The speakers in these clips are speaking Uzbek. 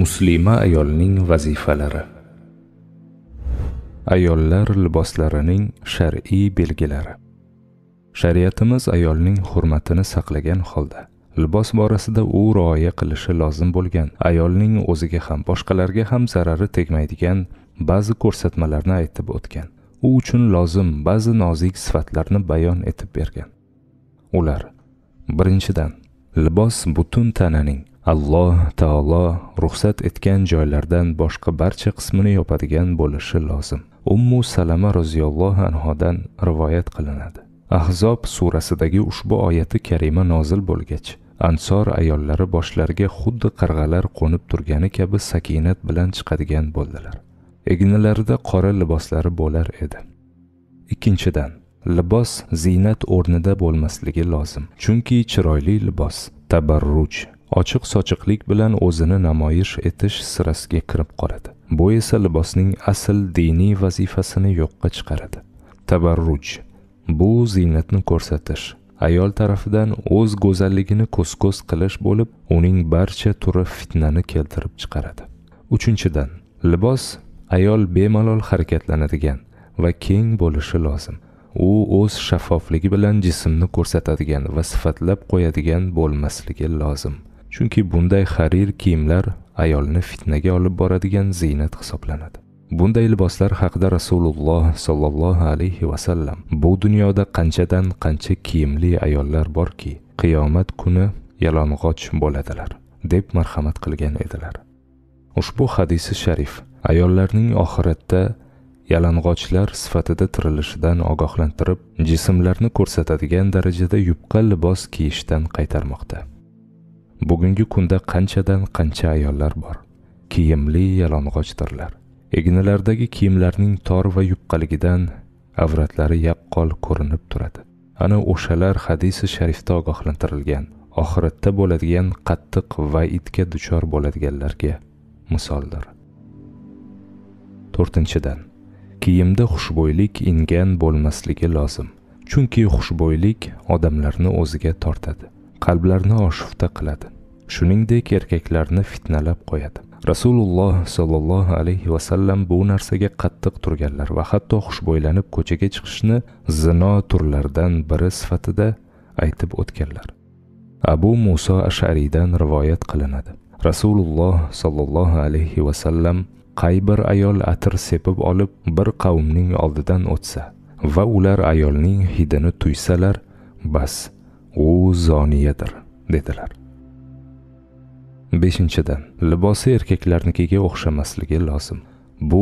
muslima ayolning vazifalari ayollar liboslarining shar'iy belgilari shariatimiz ayolning hurmatini saqlagan holda libos borasida u rioya qilishi lozim bo'lgan ayolning o'ziga ham boshqalarga ham zarari tegmaydigan ba'zi ko'rsatmalarni aytib o'tgan u uchun lozim ba'zi nozik sifatlarni bayon etib bergan ular birinchidan libos butun tananing alloh taolo ruxsat etgan joylardan boshqa barcha qismini yopadigan bo'lishi lozim ummu salama roziyallohu anhodan rivoyat qilinadi ahzob surasidagi ushbu oyati karima nozil bo'lgach ansor ayollari boshlariga xuddi qirg'alar qo'nib turgani kabi sakinat bilan chiqadigan bo'ldilar egnilarida qora liboslari bo'lar edi ikkinchidan libos ziynat o'rnida bo'lmasligi lozim chunki chiroyli libos tabarruj ochiq sochiqlik bilan o'zini namoyish etish sirasiga kirib qoladi bu esa libosning asl diniy vazifasini yo'qqa chiqaradi tabarruj bu ziynatni ko'rsatish ayol tarafidan o'z go'zalligini ko'z ko'z qilish bo'lib uning barcha turi fitnani keltirib chiqaradi uchinchidan libos ayol bemalol harakatlanadigan va keng bo'lishi lozim u o'z shaffofligi bilan jismni ko'rsatadigan va sifatlab qo'yadigan bo'lmasligi lozim chunki bunday harir kiyimlar ayolni fitnaga olib boradigan ziynat hisoblanadi bunday liboslar haqida rasululloh sollallohu alayhi vasallam bu dunyoda qanchadan qancha kiyimli ayollar borki qiyomat kuni yalang'och bo'ladilar deb marhamat qilgan edilar ushbu hadisi sharif ayollarning oxiratda yalang'ochlar sifatida tirilishidan ogohlantirib jismlarni ko'rsatadigan darajada yupqa libos kiyishdan qaytarmoqda bugungi kunda qanchadan qancha ayollar bor kiyimli yalang'ochdirlar egnilaridagi kiyimlarning tor va yupqaligidan avratlari yaqqol ko'rinib turadi ana o'shalar hadisi sharifda ogohlantirilgan oxiratda bo'ladigan qattiq va itga duchor bo'ladiganlarga misoldir to'rtinchidan kiyimda xushbo'ylik ingan bo'lmasligi lozim chunki xushbo'ylik odamlarni o'ziga tortadi qalblarni oshufta qiladi shuningdek erkaklarni fitnalab qo'yadi rasululloh sollallohu alayhi vasallam bu narsaga qattiq turganlar va hatto xushbo'ylanib ko'chaga chiqishni zino turlaridan biri sifatida aytib o'tganlar abu muso ashariydan rivoyat qilinadi rasululloh sollallohu alayhi vasallam qay bir ayol atir sepib olib bir qavmning oldidan o'tsa va ular ayolning hidini tuysalar bas u zoniyadir dedilar beshinchidan libosi erkaklarnikiga o'xshamasligi lozim bu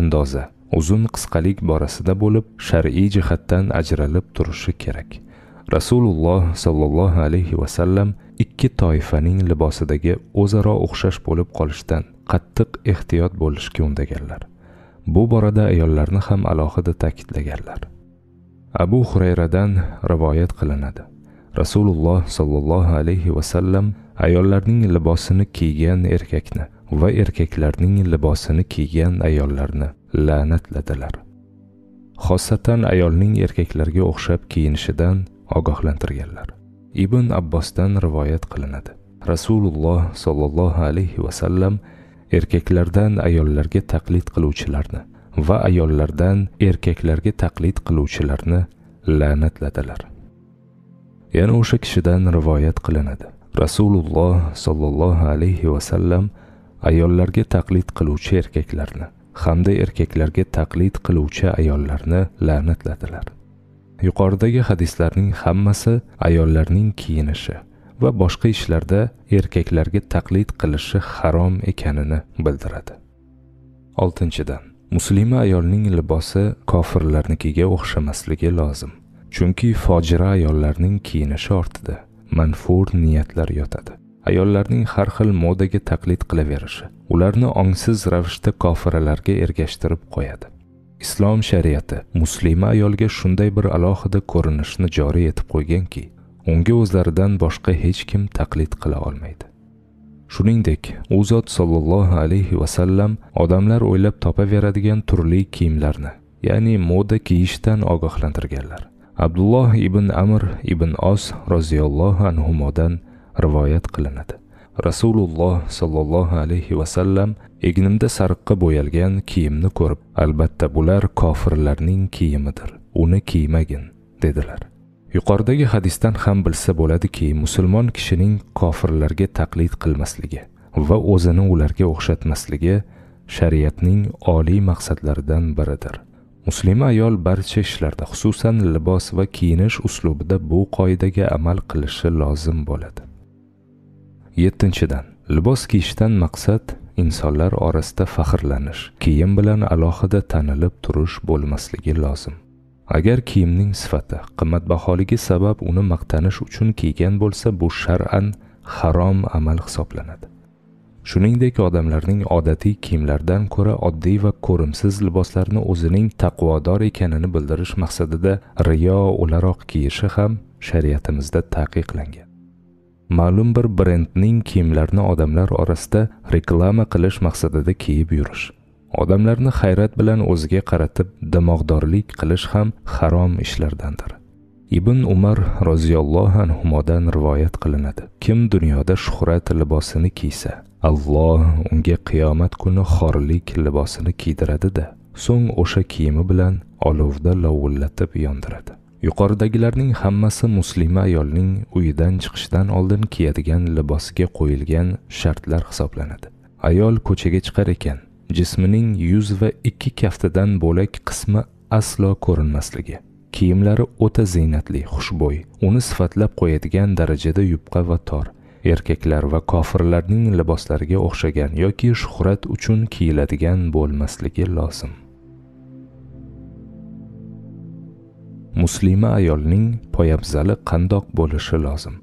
andoza uzun qisqalik borasida bo'lib shar'iy jihatdan ajralib turishi kerak rasululloh sollallohu alayhi vasallam ikki toifaning libosidagi o'zaro o'xshash bo'lib qolishdan qattiq ehtiyot bo'lishga undaganlar bu borada ayollarni ham alohida ta'kidlaganlar abu xurayradan rivoyat qilinadi rasululloh sollallohu alayhi vasallam ayollarning libosini kiygan erkakni va erkaklarning libosini kiygan ayollarni la'natladilar xosatan ayolning erkaklarga o'xshab kiyinishidan ogohlantirganlar ibn abbosdan rivoyat qilinadi rasululloh sollallohu alayhi vasallam erkaklardan ayollarga taqlid qiluvchilarni va ayollardan erkaklarga taqlid qiluvchilarni la'natladilar yana o'sha kishidan rivoyat qilinadi rasululloh sollallohu alayhi vasallam ayollarga taqlid qiluvchi erkaklarni hamda erkaklarga taqlid qiluvchi ayollarni la'natladilar yuqoridagi hadislarning hammasi ayollarning kiyinishi va boshqa ishlarda erkaklarga taqlid qilishi harom ekanini bildiradi oltinchidan muslima ayolning libosi kofirlarnikiga o'xshamasligi lozim chunki fojira ayollarning kiyinishi ortida manfur niyatlar yotadi ayollarning har xil modaga taqlid qilaverishi ularni ongsiz ravishda kofiralarga ergashtirib qo'yadi islom shariati muslima ayolga shunday bir alohida ko'rinishni joriy etib qo'yganki unga o'zlaridan boshqa hech kim taqlid qila olmaydi shuningdek u zot sollallohu alayhi vasallam odamlar o'ylab topaveradigan turli kiyimlarni ya'ni moda kiyishdan ogohlantirganlar abdulloh ibn amr ibn os roziyallohu anhumodan rivoyat qilinadi rasululloh sollallohu alayhi vasallam egnimda sariqqa bo'yalgan kiyimni ko'rib albatta bular kofirlarning kiyimidir uni kiymagin dedilar yuqoridagi hadisdan ham bilsa bo'ladiki musulmon kishining kofirlarga taqlid qilmasligi va o'zini ularga o'xshatmasligi shariatning oliy maqsadlaridan biridir muslima ayol barcha ishlarda xususan libos va kiyinish uslubida bu qoidaga amal qilishi lozim bo'ladi yettinchidan libos kiyishdan maqsad insonlar orasida faxrlanish kiyim bilan alohida tanilib turish bo'lmasligi lozim agar kiyimning sifati qimmatbaholigi sabab uni maqtanish uchun kiygan bo'lsa bu shar'an harom amal hisoblanadi Shuningdek, odamlarning odatiy kiyimlardan ko'ra oddiy va ko'rimsiz liboslarni o'zining taqvodor ekanini bildirish maqsadida riyo o'laroq kiyishi ham shariatimizda taqiqlangan. Ma'lum bir brendning kiyimlarini odamlar orasida reklama qilish maqsadida kiyib yurish odamlarni hayrat bilan o'ziga qaratib dimog'dorlik qilish ham harom ishlardandir ibn umar roziyallohu anhudan rivoyat qilinadi kim dunyoda shuhrat libosini kiysa alloh unga qiyomat kuni xorlik libosini kiydiradida so'ng o'sha kiyimi bilan olovda lovullatib yondiradi yuqoridagilarning hammasi muslima ayolning uyidan chiqishdan oldin kiyadigan libosiga qo'yilgan shartlar hisoblanadi ayol ko'chaga chiqar ekan jismining yuz va ikki kaftidan bo'lak qismi aslo ko'rinmasligi kiyimlari o'ta ziynatli xushbo'y uni sifatlab qo'yadigan darajada yupqa va tor erkaklar va kofirlarning liboslariga o'xshagan yoki shuhrat uchun kiyiladigan bo'lmasligi lozim muslima ayolning poyabzali qandoq bo'lishi lozim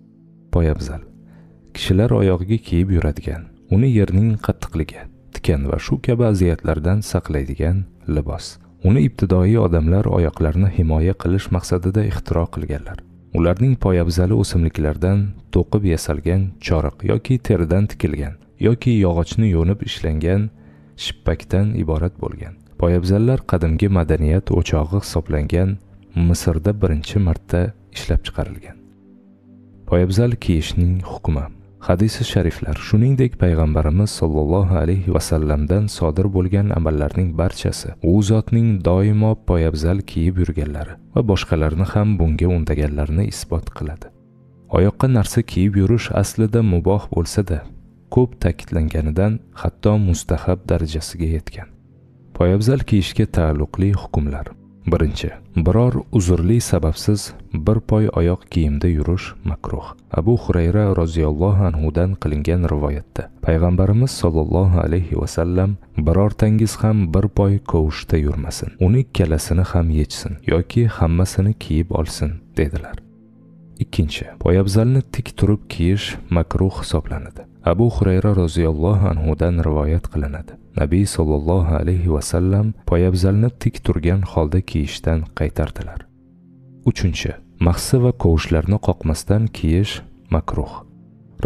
poyabzal kishilar oyog'iga kiyib yuradigan uni yerning qattiqligi tikan va shu kabi aziyatlardan saqlaydigan libos uni ibtidoiy odamlar oyoqlarni himoya qilish maqsadida ixtiro qilganlar ularning poyabzali o'simliklardan to'qib yasalgan choriq yoki teridan tikilgan yoki yog'ochni yo'nib ishlangan shippakdan iborat bo'lgan poyabzallar qadimgi madaniyat o'chog'i hisoblangan misrda birinchi marta ishlab chiqarilgan poyabzal kiyishning hukmi hadisi shariflar shuningdek payg'ambarimiz sollallohu alayhi vasallamdan sodir bo'lgan amallarning barchasi u zotning doimo poyabzal kiyib yurganlari va boshqalarni ham bunga undaganlarini isbot qiladi oyoqqa narsa kiyib yurish aslida muboh bo'lsa-da, ko'p ta'kidlanganidan hatto mustahab darajasiga yetgan poyabzal kiyishga taalluqli hukmlar birinchi biror uzrli sababsiz bir poy oyoq kiyimda yurish makruh abu hurayra roziyallohu anhudan qilingan rivoyatda payg'ambarimiz sollallohu alayhi vasallam birortangiz ham bir poy kovushda yurmasin uni ikkalasini ham yechsin yoki hammasini kiyib olsin dedilar ikkinchi poyabzalni tik turib kiyish makruh hisoblanadi abu xurayra roziyallohu anhudan rivoyat qilinadi nabiy sollallohu alayhi vasallam poyabzalni tik turgan holda kiyishdan qaytardilar uchinchi mahsi va kovushlarni qoqmasdan kiyish makruh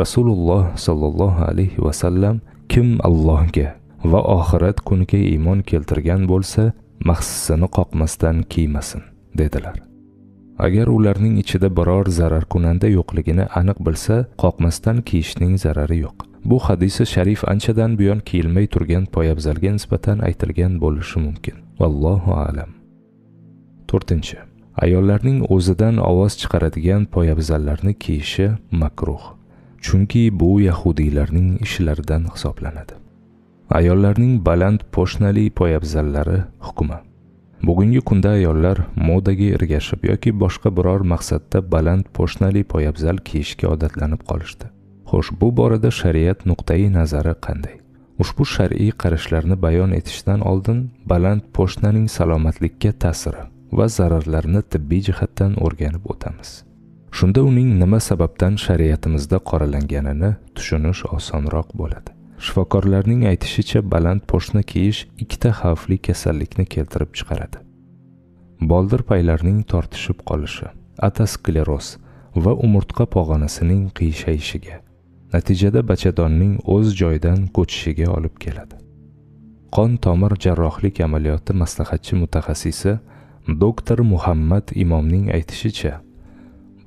rasululloh sollallohu alayhi vasallam kim allohga va oxirat kuniga iymon keltirgan bo'lsa mahsisini qoqmasdan kiymasin dedilar agar ularning ichida biror zararkunanda yo'qligini aniq bilsa qoqmasdan kiyishning zarari yo'q bu hadisi sharif anchadan buyon kiyilmay turgan poyabzalga nisbatan aytilgan bo'lishi mumkin vallohu alam to'rtinchi ayollarning o'zidan ovoz chiqaradigan poyabzallarni kiyishi makruh chunki bu yahudiylarning ishlaridan hisoblanadi ayollarning baland poshnali poyabzallari hukmi bugungi kunda ayollar modaga ergashib yoki boshqa biror maqsadda baland poshnali poyabzal kiyishga odatlanib qolishdi xo'sh bu borada shariat nuqtai nazari qanday ushbu shar'iy qarashlarni bayon etishdan oldin baland poshnaning salomatlikka ta'siri va zararlarini tibbiy jihatdan o'rganib o'tamiz shunda uning nima sababdan shariatimizda qoralanganini tushunish osonroq bo'ladi shifokorlarning aytishicha baland poshna kiyish ikkita xavfli kasallikni keltirib chiqaradi boldir paylarning tortishib qolishi ataskleroz va umurtqa pog'onasining qiyshayishiga natijada bachadonning o'z joyidan ko'chishiga olib keladi qon tomir jarrohlik amaliyoti maslahatchi mutaxassisi doktor muhammad imomning aytishicha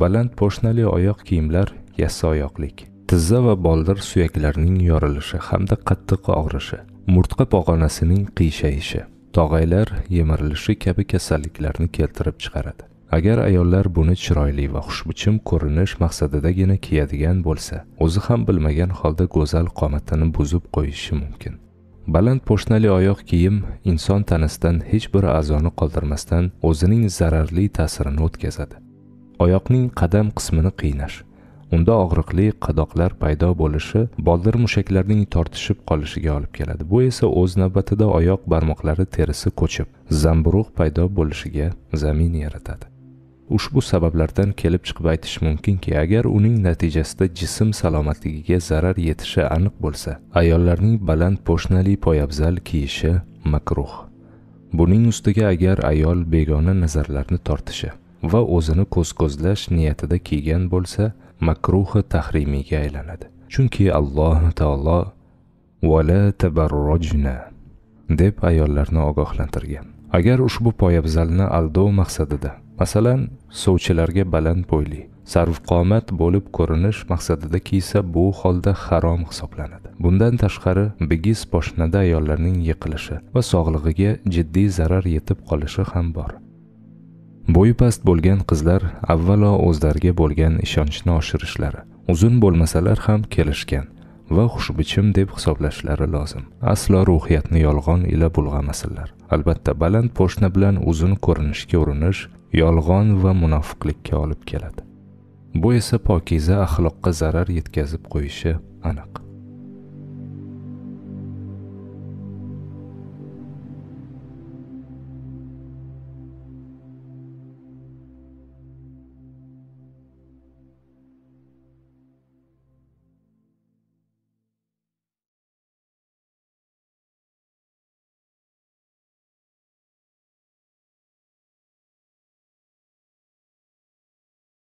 baland poshnali oyoq kiyimlar yassi oyoqlik tizza va boldir suyaklarining yorilishi hamda qattiq og'rishi murtqa pog'onasining qiyshayishi tog'aylar yemirilishi kabi kasalliklarni keltirib chiqaradi agar ayollar buni chiroyli va xushbichim ko'rinish maqsadidagina kiyadigan bo'lsa o'zi ham bilmagan holda go'zal qomatini buzib qo'yishi mumkin baland poshnali oyoq kiyim inson tanasidan hech bir a'zoni qoldirmasdan o'zining zararli ta'sirini o'tkazadi oyoqning qadam qismini qiynash unda og'riqli qadoqlar paydo bo'lishi boldir mushaklarning tortishib qolishiga olib keladi bu esa o'z navbatida oyoq barmoqlari terisi ko'chib zamburug' paydo bo'lishiga zamin yaratadi ushbu sabablardan kelib chiqib aytish mumkinki agar uning natijasida jism salomatligiga zarar yetishi aniq bo'lsa ayollarning baland poshnali poyabzal kiyishi makruh buning ustiga agar ayol begona nazarlarni tortishi va o'zini ko'z ko'zlash niyatida kiygan bo'lsa makruhi tahrimiga aylanadi chunki alloh taolo vala tabarrojna deb ayollarni ogohlantirgan agar ushbu poyabzalni aldov maqsadida masalan sovchilarga baland bo'yli sarvqomat bo'lib ko'rinish maqsadida kiysa bu holda harom hisoblanadi bundan tashqari bigiz poshnada ayollarning yiqilishi va sog'lig'iga jiddiy zarar yetib qolishi ham bor bo'yi past bo'lgan qizlar avvalo o'zlariga bo'lgan ishonchni oshirishlari uzun bo'lmasalar ham kelishgan va xushbichim deb hisoblashlari lozim aslo ruhiyatni yolg'on ila bulg'amasinlar albatta baland poshna bilan uzun ko'rinishga urinish yolg'on va munofiqlikka olib keladi bu esa pokiza axloqqa zarar yetkazib qo'yishi aniq